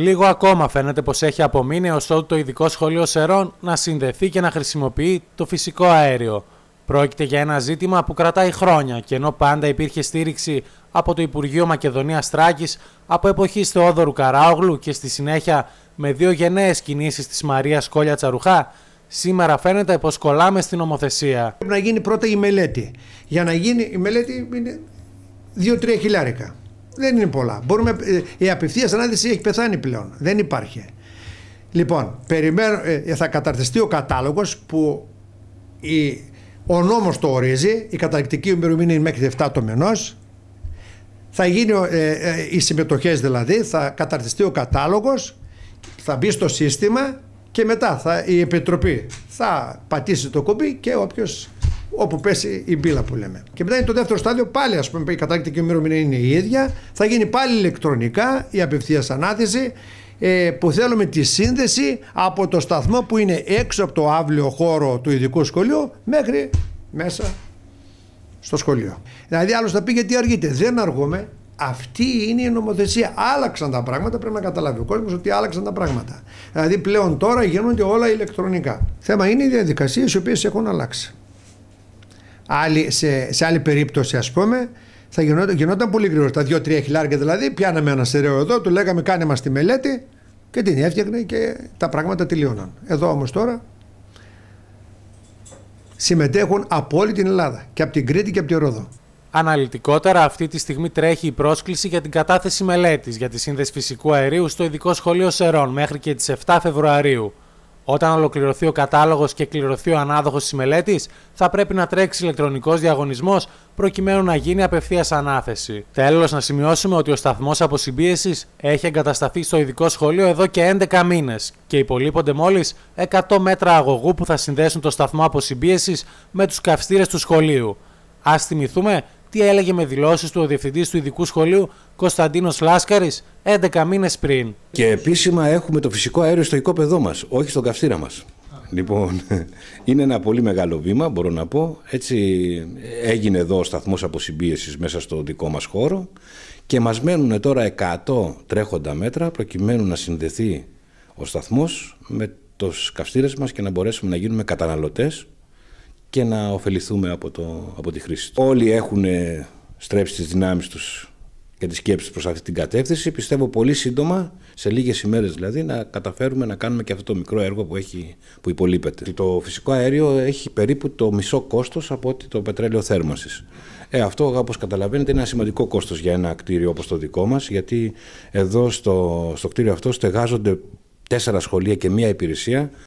Λίγο ακόμα φαίνεται πως έχει απομείνει ως το ειδικό σχολείο Σερών να συνδεθεί και να χρησιμοποιεί το φυσικό αέριο. Πρόκειται για ένα ζήτημα που κρατάει χρόνια και ενώ πάντα υπήρχε στήριξη από το Υπουργείο Μακεδονίας Τράκης από εποχή Θεόδωρου Καράογλου και στη συνέχεια με δύο γενναίες κινήσεις της Μαρίας Κόλια Τσαρουχά, Σήμερα φαίνεται πως κολλάμε στην ομοθεσία. Πρέπει να γίνει πρώτα η μελέτη. Για να γίνει η μελέτη είναι 2-3 χιλιάρικα δεν είναι πολλά. Μπορούμε, ε, η απευθείας ανάλυση έχει πεθάνει πλέον. Δεν υπάρχει. Λοιπόν, περιμένω, ε, θα καταρτιστεί ο κατάλογος που η, ο νόμος το ορίζει, η καταληκτική ημερομηνία είναι μέχρι 7 το μηνός, θα γίνει ε, οι συμμετοχές δηλαδή, θα καταρτιστεί ο κατάλογος, θα μπει στο σύστημα και μετά θα, η Επιτροπή θα πατήσει το κουμπί και όποιος όπου πέσει η μπύλα που λέμε. Και μετά είναι το δεύτερο στάδιο, πάλι ας πούμε, η κατάκτη και η ημερομηνία είναι η ίδια. Θα γίνει πάλι ηλεκτρονικά η απευθείας ανάθεση ε, που θέλουμε τη σύνδεση από το σταθμό που είναι έξω από το αύλιο χώρο του ειδικού σχολείου μέχρι μέσα στο σχολείο. Δηλαδή, άλλος θα πει γιατί αργείτε. Δεν αργούμε. Αυτή είναι η νομοθεσία. Άλλαξαν τα πράγματα. Πρέπει να καταλάβει ο κόσμος ότι άλλαξαν τα πράγματα. Δηλαδή, πλέον τώρα γίνονται όλα ηλεκτρονικά. Θέμα είναι οι διαδικασίες οι οποίες έχουν αλλάξει. Άλλη, σε, σε άλλη περίπτωση, ας πούμε, θα γινόταν, γινόταν πολύ γρήγορα. Τα 2-3 χιλιάρια δηλαδή, πιάναμε ένα στερεό εδώ, του λέγαμε κάνε μας τη μελέτη και την έφτιαχνε και τα πράγματα τελειώναν. Εδώ όμως τώρα συμμετέχουν από όλη την Ελλάδα και από την Κρήτη και από τη Ρόδο. Αναλυτικότερα, αυτή τη στιγμή τρέχει η πρόσκληση για την κατάθεση μελέτης για τη σύνδεση φυσικού αερίου στο ειδικό σχολείο Σερών μέχρι και τις 7 Φεβρουαρίου. Όταν ολοκληρωθεί ο κατάλογος και κληρωθεί ο ανάδοχος της μελέτης, θα πρέπει να τρέξει ηλεκτρονικός διαγωνισμός προκειμένου να γίνει απευθείας ανάθεση. Τέλος, να σημειώσουμε ότι ο σταθμός αποσυμπίεσης έχει εγκατασταθεί στο ειδικό σχολείο εδώ και 11 μήνες και υπολείπονται μόλις 100 μέτρα αγωγού που θα συνδέσουν το σταθμό αποσυμπίεσης με τους καυστήρες του σχολείου. Ας θυμηθούμε τι έλεγε με δηλώσεις του ο Διευθυντής του ειδικού σχολείου Κωνσταντίνος Λάσκαρης, 11 μήνες πριν. Και επίσημα έχουμε το φυσικό αέριο στο οικόπεδό μας, όχι στον καυστήρα μας. Λοιπόν, είναι ένα πολύ μεγάλο βήμα, μπορώ να πω. Έτσι έγινε εδώ ο σταθμός αποσυμπίεσης μέσα στο δικό μας χώρο και μας μένουν τώρα 100 τρέχοντα μέτρα προκειμένου να συνδεθεί ο σταθμός με τους καυστήρες μας και να μπορέσουμε να γίνουμε καταναλωτές και να ωφεληθούμε από, το, από τη χρήση του. Όλοι έχουν ε, στρέψει τις δυνάμεις τους και τις σκέψεις προς αυτή την κατεύθυνση. Πιστεύω πολύ σύντομα, σε λίγες ημέρες δηλαδή, να καταφέρουμε να κάνουμε και αυτό το μικρό έργο που, έχει, που υπολείπεται. Το φυσικό αέριο έχει περίπου το μισό κόστος από ότι το πετρέλαιο θέρμανσης. Ε, αυτό, όπως καταλαβαίνετε, είναι ένα σημαντικό κόστος για ένα κτίριο όπως το δικό μας, γιατί εδώ στο, στο κτίριο αυτό στεγάζονται τέσσερα σχολεία και μία υπηρεσία